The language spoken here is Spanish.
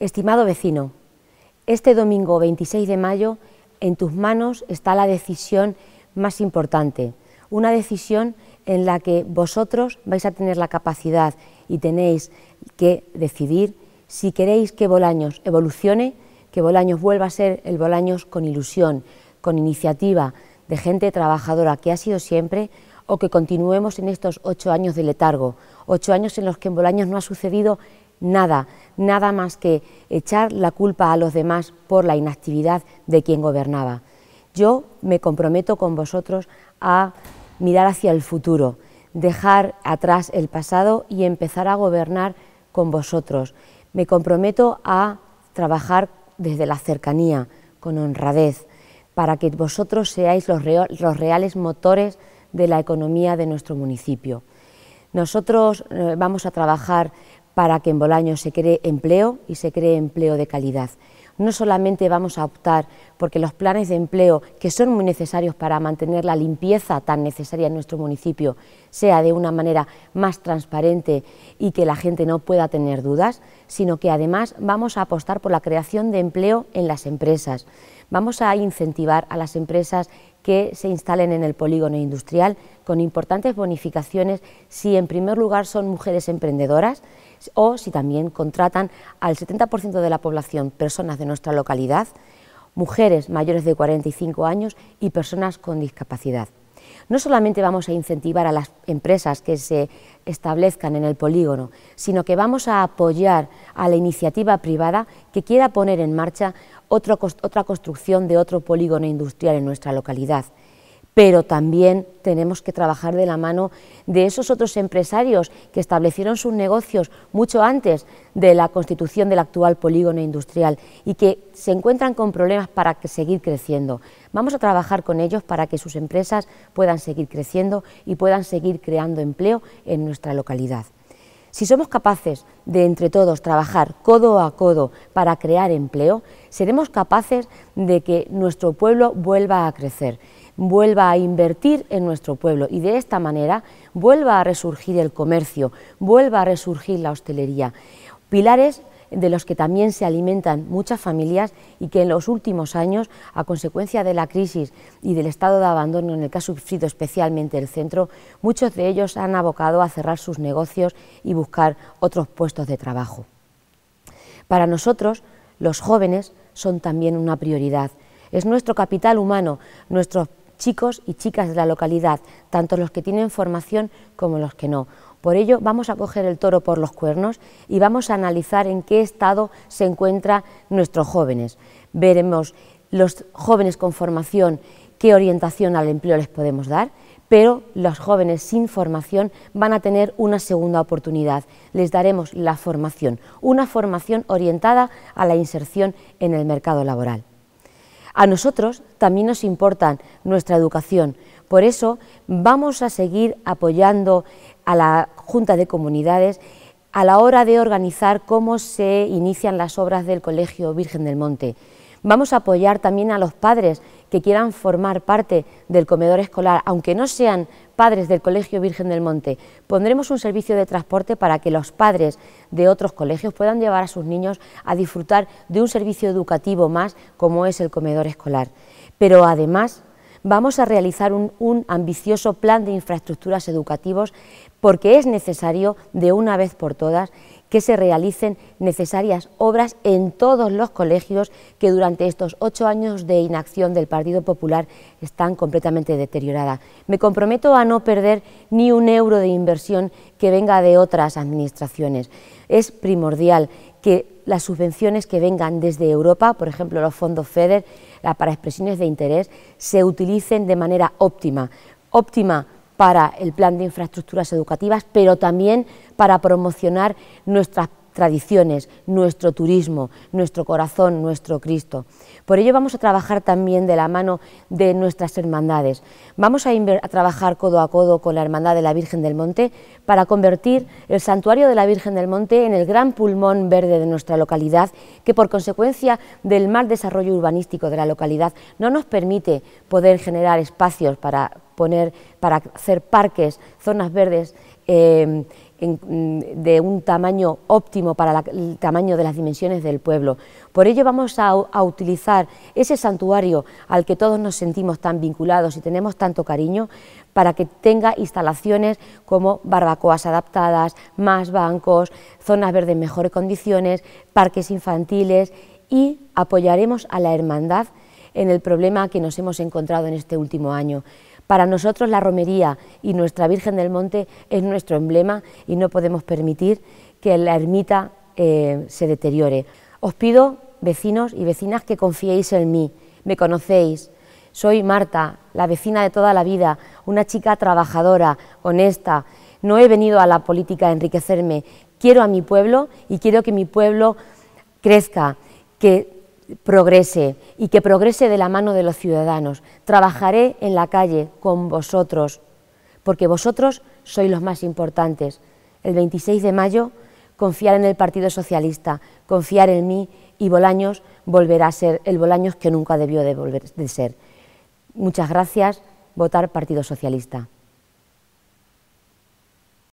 Estimado vecino, este domingo 26 de mayo en tus manos está la decisión más importante, una decisión en la que vosotros vais a tener la capacidad y tenéis que decidir si queréis que Bolaños evolucione, que Bolaños vuelva a ser el Bolaños con ilusión, con iniciativa, de gente trabajadora que ha sido siempre, o que continuemos en estos ocho años de letargo, ocho años en los que en Bolaños no ha sucedido nada, nada más que echar la culpa a los demás por la inactividad de quien gobernaba. Yo me comprometo con vosotros a mirar hacia el futuro, dejar atrás el pasado y empezar a gobernar con vosotros. Me comprometo a trabajar desde la cercanía, con honradez, para que vosotros seáis los, reales motores de la economía de nuestro municipio. Nosotros eh, vamos a trabajar para que en Bolaño se cree empleo y se cree empleo de calidad. No solamente vamos a optar porque los planes de empleo, que son muy necesarios para mantener la limpieza tan necesaria en nuestro municipio, sea de una manera más transparente y que la gente no pueda tener dudas, sino que además vamos a apostar por la creación de empleo en las empresas. Vamos a incentivar a las empresas que se instalen en el polígono industrial con importantes bonificaciones si en primer lugar son mujeres emprendedoras o si también contratan al 70% de la población personas de nuestra localidad, mujeres mayores de 45 años y personas con discapacidad. No solamente vamos a incentivar a las empresas que se establezcan en el polígono, sino que vamos a apoyar a la iniciativa privada que quiera poner en marcha otra construcción de otro polígono industrial en nuestra localidad pero también tenemos que trabajar de la mano de esos otros empresarios que establecieron sus negocios mucho antes de la constitución del actual polígono industrial y que se encuentran con problemas para seguir creciendo. Vamos a trabajar con ellos para que sus empresas puedan seguir creciendo y puedan seguir creando empleo en nuestra localidad. Si somos capaces de entre todos trabajar codo a codo para crear empleo, seremos capaces de que nuestro pueblo vuelva a crecer, vuelva a invertir en nuestro pueblo y de esta manera vuelva a resurgir el comercio, vuelva a resurgir la hostelería. Pilares de los que también se alimentan muchas familias y que en los últimos años, a consecuencia de la crisis y del estado de abandono en el que ha sufrido especialmente el centro, muchos de ellos han abocado a cerrar sus negocios y buscar otros puestos de trabajo. Para nosotros, los jóvenes son también una prioridad. Es nuestro capital humano, nuestros chicos y chicas de la localidad, tanto los que tienen formación como los que no. Por ello, vamos a coger el toro por los cuernos y vamos a analizar en qué estado se encuentran nuestros jóvenes. Veremos los jóvenes con formación, qué orientación al empleo les podemos dar, pero los jóvenes sin formación van a tener una segunda oportunidad. Les daremos la formación, una formación orientada a la inserción en el mercado laboral. A nosotros también nos importa nuestra educación. Por eso vamos a seguir apoyando a la Junta de Comunidades a la hora de organizar cómo se inician las obras del Colegio Virgen del Monte. Vamos a apoyar también a los padres que quieran formar parte del comedor escolar, aunque no sean padres del Colegio Virgen del Monte. Pondremos un servicio de transporte para que los padres de otros colegios puedan llevar a sus niños a disfrutar de un servicio educativo más como es el comedor escolar. Pero además vamos a realizar un, ambicioso plan de infraestructuras educativas, porque es necesario de una vez por todas que se realicen necesarias obras en todos los colegios que durante estos ocho años de inacción del Partido Popular están completamente deterioradas. Me comprometo a no perder ni un euro de inversión que venga de otras administraciones. Es primordial que las subvenciones que vengan desde Europa, por ejemplo los fondos FEDER para expresiones de interés, se utilicen de manera óptima. Óptima para el plan de infraestructuras educativas, pero también para promocionar nuestras tradiciones, nuestro turismo, nuestro corazón, nuestro Cristo. Por ello vamos a trabajar también de la mano de nuestras hermandades. Vamos a, trabajar codo a codo con la Hermandad de la Virgen del Monte para convertir el santuario de la Virgen del Monte en el gran pulmón verde de nuestra localidad que por consecuencia del mal desarrollo urbanístico de la localidad no nos permite poder generar espacios para poner, para hacer parques, zonas verdes Em, mm, de un tamaño óptimo para el tamaño de las dimensiones del pueblo. Por ello vamos a, a, utilizar ese santuario al que todos nos sentimos tan vinculados y tenemos tanto cariño para que tenga instalaciones como barbacoas adaptadas, más bancos, zonas verdes en mejores condiciones, parques infantiles y apoyaremos a la hermandad en el problema que nos hemos encontrado en este último año. Para nosotros la romería y nuestra Virgen del Monte es nuestro emblema y no podemos permitir que la ermita eh, se deteriore. Os pido, vecinos y vecinas, que confiéis en mí, me conocéis. Soy Marta, la vecina de toda la vida, una chica trabajadora, honesta. No he venido a la política a enriquecerme. Quiero a mi pueblo y quiero que mi pueblo crezca, que progrese y que progrese de la mano de los ciudadanos. Trabajaré en la calle con vosotros, porque vosotros sois los más importantes. El 26 de mayo, confiar en el Partido Socialista, confiar en mí y Bolaños volverá a ser el Bolaños que nunca debió de, volver, de ser. Muchas gracias. Votar Partido Socialista.